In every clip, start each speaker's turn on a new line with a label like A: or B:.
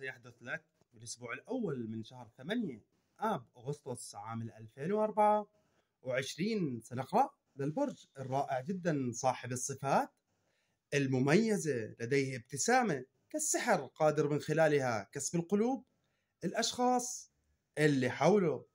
A: سيحدث لك بالأسبوع الأول من شهر 8 آب أغسطس عام 2024 سنقرأ للبرج الرائع جدا صاحب الصفات المميزة لديه ابتسامة كالسحر قادر من خلالها كسب القلوب الأشخاص اللي حوله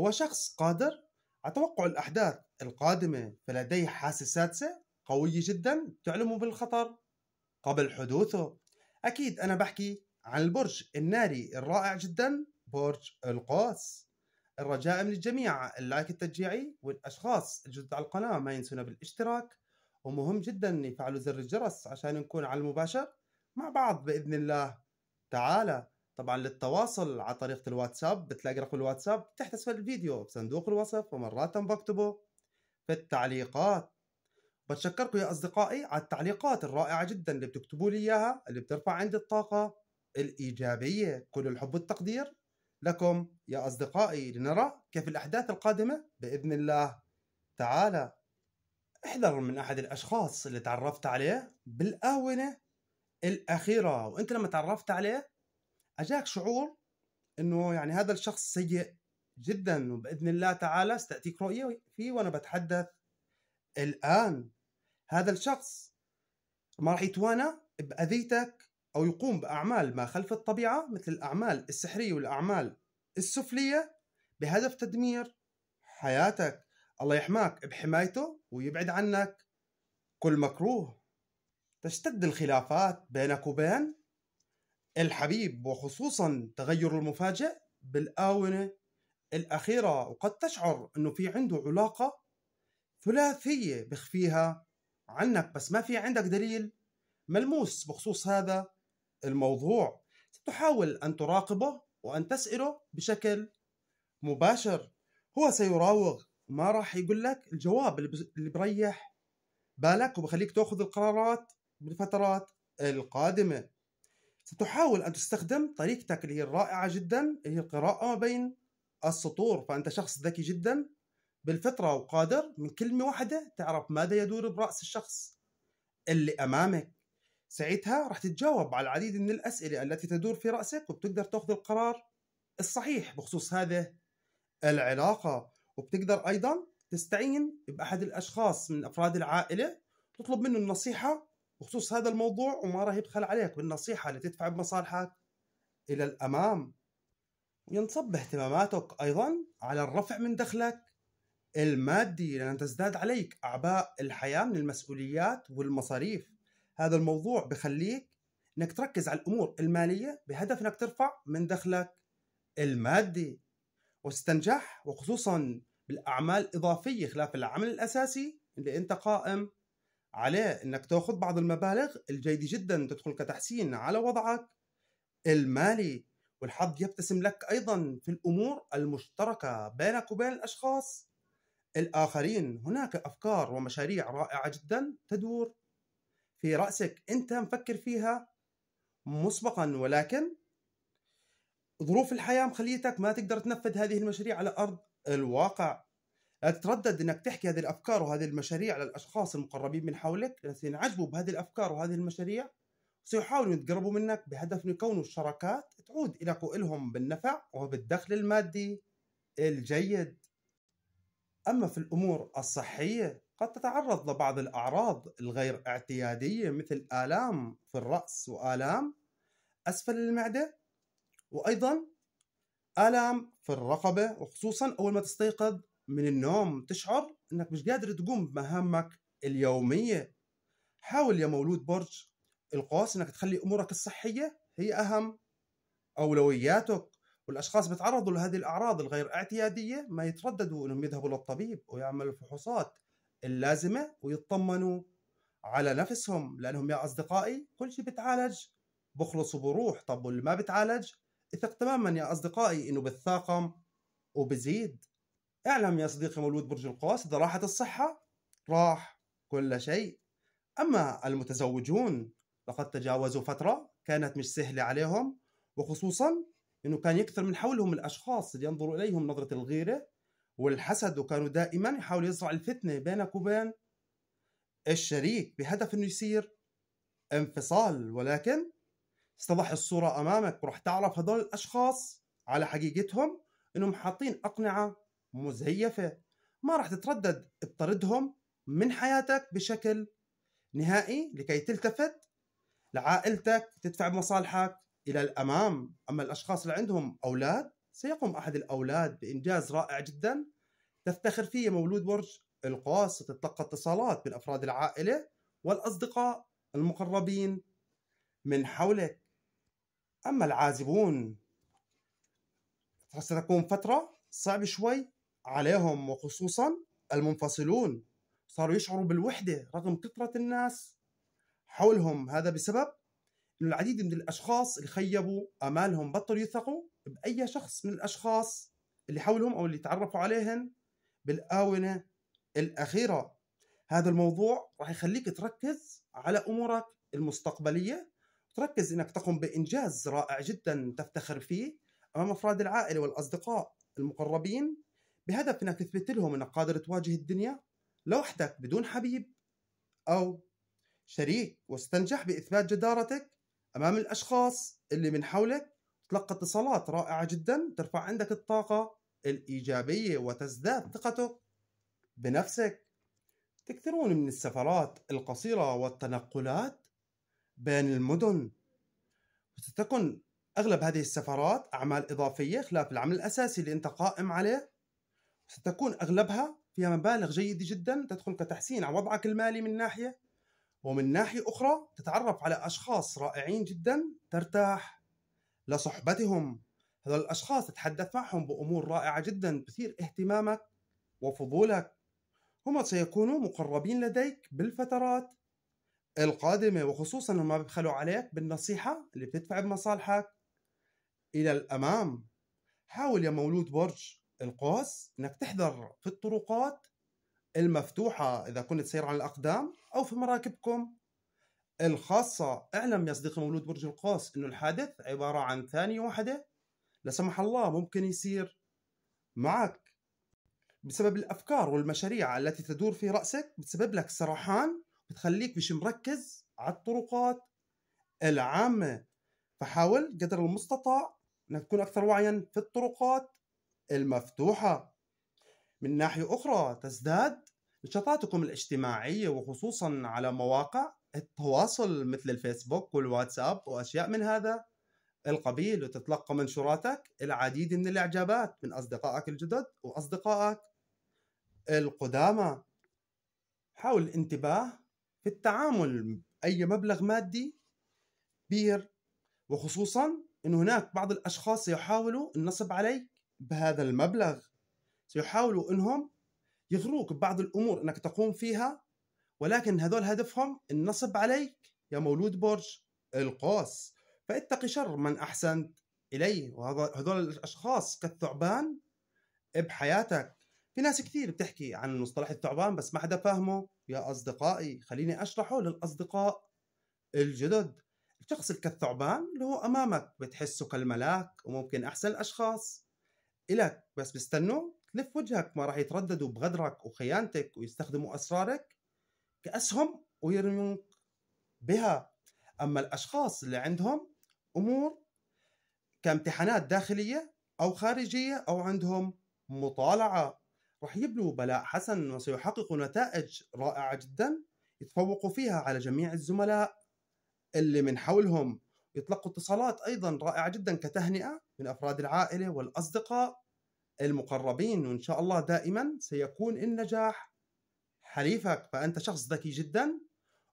A: هو شخص قادر على توقع الأحداث القادمة فلديه حاسة سادسة قوية جدا تعلمه بالخطر قبل حدوثه أكيد أنا بحكي عن البرج الناري الرائع جدا برج القوس الرجاء من الجميع اللايك التشجيعي والاشخاص الجدد على القناه ما ينسونا بالاشتراك ومهم جدا يفعلوا زر الجرس عشان نكون على المباشر مع بعض باذن الله تعالى طبعا للتواصل على طريقه الواتساب بتلاقي رقم الواتساب تحت اسفل الفيديو بصندوق الوصف ومرات بكتبه في التعليقات بتشكركم يا اصدقائي على التعليقات الرائعه جدا اللي بتكتبوا لي اياها اللي بترفع عندي الطاقه الإيجابية كل الحب والتقدير لكم يا أصدقائي لنرى كيف الأحداث القادمة بإذن الله تعالى احذر من أحد الأشخاص اللي تعرفت عليه بالآونة الأخيرة وأنت لما تعرفت عليه أجاك شعور أنه يعني هذا الشخص سيء جدا وبإذن الله تعالى ستأتيك رؤية فيه وأنا بتحدث الآن هذا الشخص ما راح يتوانى بأذيتك أو يقوم بأعمال ما خلف الطبيعة مثل الأعمال السحرية والأعمال السفلية بهدف تدمير حياتك الله يحماك بحمايته ويبعد عنك كل مكروه تشتد الخلافات بينك وبين الحبيب وخصوصا تغير المفاجئ بالآونة الأخيرة وقد تشعر أنه في عنده علاقة ثلاثية بخفيها عنك بس ما في عندك دليل ملموس بخصوص هذا الموضوع ستحاول أن تراقبه وأن تسأله بشكل مباشر هو سيراوغ ما راح يقول لك الجواب اللي بريح بالك وبخليك تاخذ القرارات بالفترات القادمة ستحاول أن تستخدم طريقتك اللي هي الرائعة جدا اللي هي القراءة ما بين السطور فأنت شخص ذكي جدا بالفطرة وقادر من كلمة واحدة تعرف ماذا يدور برأس الشخص اللي أمامك ساعتها راح تتجاوب على العديد من الاسئله التي تدور في راسك وبتقدر تاخذ القرار الصحيح بخصوص هذه العلاقه وبتقدر ايضا تستعين باحد الاشخاص من افراد العائله تطلب منه النصيحه بخصوص هذا الموضوع وما راح يبخل عليك بالنصيحه اللي تدفع بمصالحك الى الامام ينصب اهتماماتك ايضا على الرفع من دخلك المادي لان تزداد عليك اعباء الحياه من المسؤوليات والمصاريف هذا الموضوع بخليك انك تركز على الامور الماليه بهدف انك ترفع من دخلك المادي وستنجح وخصوصا بالاعمال الاضافيه خلاف العمل الاساسي اللي انت قائم عليه انك تاخذ بعض المبالغ الجيده جدا تدخل كتحسين على وضعك المالي والحظ يبتسم لك ايضا في الامور المشتركه بينك وبين الاشخاص الاخرين هناك افكار ومشاريع رائعه جدا تدور في رأسك أنت مفكر فيها مسبقا ولكن ظروف الحياة مخليتك ما تقدر تنفذ هذه المشاريع على أرض الواقع لا تتردد أنك تحكي هذه الأفكار وهذه المشاريع للأشخاص المقربين من حولك سينعجبوا بهذه الأفكار وهذه المشاريع سيحاولوا يتقربوا منك بهدف أن يكونوا الشراكات تعود إليك وإلهم بالنفع وبالدخل المادي الجيد أما في الأمور الصحية قد تتعرض لبعض الأعراض الغير اعتيادية مثل آلام في الرأس وآلام أسفل المعدة وأيضا آلام في الرقبة وخصوصا أول ما تستيقظ من النوم تشعر أنك مش قادر تقوم بمهامك اليومية حاول يا مولود برج القوس أنك تخلي أمورك الصحية هي أهم أولوياتك والأشخاص بيتعرضوا لهذه الأعراض الغير اعتيادية ما يترددوا أنهم يذهبوا للطبيب ويعملوا فحوصات اللازمه ويطمنوا على نفسهم لانهم يا اصدقائي كل شيء بتعالج بخلص وبروح طب واللي ما بتعالج اثق تماما يا اصدقائي انه بالثاقم وبزيد اعلم يا صديقي مولود برج القوس اذا راحت الصحه راح كل شيء اما المتزوجون لقد تجاوزوا فتره كانت مش سهله عليهم وخصوصا انه كان يكثر من حولهم الاشخاص اللي ينظروا اليهم نظره الغيره والحسد وكانوا دائما يحاولوا يزرعوا الفتنة بينك وبين الشريك بهدف انه يصير انفصال ولكن استضح الصورة امامك ورح تعرف هدول الاشخاص على حقيقتهم انهم حاطين اقنعة مزيفة ما رح تتردد بطردهم من حياتك بشكل نهائي لكي تلتفت لعائلتك تدفع بمصالحك الى الامام اما الاشخاص اللي عندهم اولاد سيقوم أحد الأولاد بإنجاز رائع جدا تفتخر فيه مولود برج القوس ستتلقى اتصالات من أفراد العائلة والأصدقاء المقربين من حولك أما العازبون ستكون فترة صعبة شوي عليهم وخصوصا المنفصلون صاروا يشعروا بالوحدة رغم كثرة الناس حولهم هذا بسبب أن العديد من الأشخاص اللي خيبوا آمالهم بطلوا يثقوا باي شخص من الاشخاص اللي حولهم او اللي تعرفوا عليهم بالاونه الاخيره هذا الموضوع راح يخليك تركز على امورك المستقبليه تركز انك تقوم بانجاز رائع جدا تفتخر فيه امام افراد العائله والاصدقاء المقربين بهدف انك تثبت لهم انك قادر تواجه الدنيا لوحدك بدون حبيب او شريك واستنجح باثبات جدارتك امام الاشخاص اللي من حولك تلقى اتصالات رائعه جدا ترفع عندك الطاقه الايجابيه وتزداد ثقتك بنفسك تكثرون من السفرات القصيره والتنقلات بين المدن وستكون اغلب هذه السفرات اعمال اضافيه خلاف العمل الاساسي اللي انت قائم عليه ستكون اغلبها فيها مبالغ جيده جدا تدخل كتحسين على وضعك المالي من ناحيه ومن ناحيه اخرى تتعرف على اشخاص رائعين جدا ترتاح لصحبتهم هذول الأشخاص تتحدث معهم بأمور رائعة جدا تثير اهتمامك وفضولك هم سيكونوا مقربين لديك بالفترات القادمة وخصوصا ما بيبخلوا عليك بالنصيحة اللي بتدفع بمصالحك إلى الأمام حاول يا مولود برج القوس انك تحذر في الطرقات المفتوحة إذا كنت سير على الأقدام أو في مراكبكم الخاصة اعلم يا صديقي مولود برج القوس انه الحادث عبارة عن ثانية واحدة لا سمح الله ممكن يصير معك بسبب الافكار والمشاريع التي تدور في راسك بتسبب لك سرحان بتخليك مش مركز على الطرقات العامه فحاول قدر المستطاع انك تكون اكثر وعيا في الطرقات المفتوحه من ناحيه اخرى تزداد نشاطاتكم الاجتماعيه وخصوصا على مواقع التواصل مثل الفيسبوك والواتساب واشياء من هذا القبيل وتتلقى منشوراتك العديد من الاعجابات من اصدقائك الجدد واصدقائك القدامى حاول الانتباه في التعامل اي مبلغ مادي كبير وخصوصا ان هناك بعض الاشخاص سيحاولوا النصب عليك بهذا المبلغ سيحاولوا انهم يغروك ببعض الامور انك تقوم فيها ولكن هذول هدفهم النصب عليك يا مولود برج القوس فاتقي شر من أحسنت إليه وهذول الأشخاص كالثعبان بحياتك في ناس كثير بتحكي عن مصطلح الثعبان بس ما حدا فاهمه يا أصدقائي خليني أشرحه للأصدقاء الجدد الشخص كالثعبان اللي هو أمامك بتحسه كالملاك وممكن أحسن الأشخاص إلك بس بيستنوا تلف وجهك ما راح يترددوا بغدرك وخيانتك ويستخدموا أسرارك كأسهم ويرمونك بها أما الأشخاص اللي عندهم أمور كامتحانات داخلية أو خارجية أو عندهم مطالعة راح يبلوا بلاء حسن وسيحققوا نتائج رائعة جدا يتفوقوا فيها على جميع الزملاء اللي من حولهم يتلقوا اتصالات أيضا رائعة جدا كتهنئة من أفراد العائلة والأصدقاء المقربين وإن شاء الله دائما سيكون النجاح حليفك فأنت شخص ذكي جدا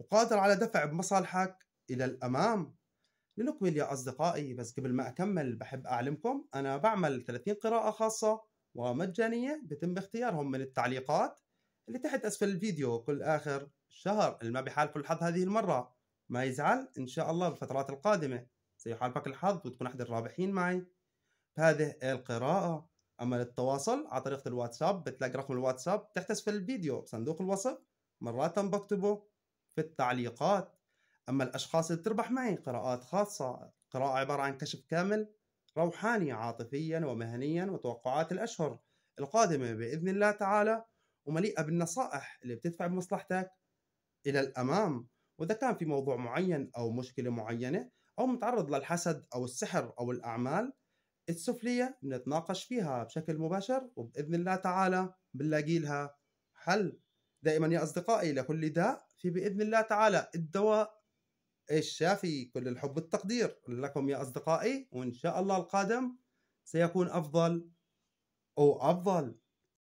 A: وقادر على دفع بمصالحك إلى الأمام لنكمل يا أصدقائي بس قبل ما أكمل بحب أعلمكم أنا بعمل 30 قراءة خاصة ومجانية بتم اختيارهم من التعليقات اللي تحت أسفل الفيديو كل آخر شهر اللي ما بيحالفه الحظ هذه المرة ما يزعل إن شاء الله بالفترات القادمة سيحالفك الحظ وتكون أحد الرابحين معي بهذه القراءة اما للتواصل على طريقه الواتساب بتلاقي رقم الواتساب تحت في الفيديو بصندوق الوصف مرات بكتبه في التعليقات اما الاشخاص اللي بتربح معي قراءات خاصه قراءه عباره عن كشف كامل روحاني عاطفيا ومهنيا وتوقعات الاشهر القادمه باذن الله تعالى ومليئه بالنصائح اللي بتدفع بمصلحتك الى الامام واذا كان في موضوع معين او مشكله معينه او متعرض للحسد او السحر او الاعمال السفلية بنتناقش فيها بشكل مباشر وبإذن الله تعالى بنلاقي لها حل دائما يا أصدقائي لكل داء في بإذن الله تعالى الدواء الشافي كل الحب والتقدير لكم يا أصدقائي وإن شاء الله القادم سيكون أفضل أو أفضل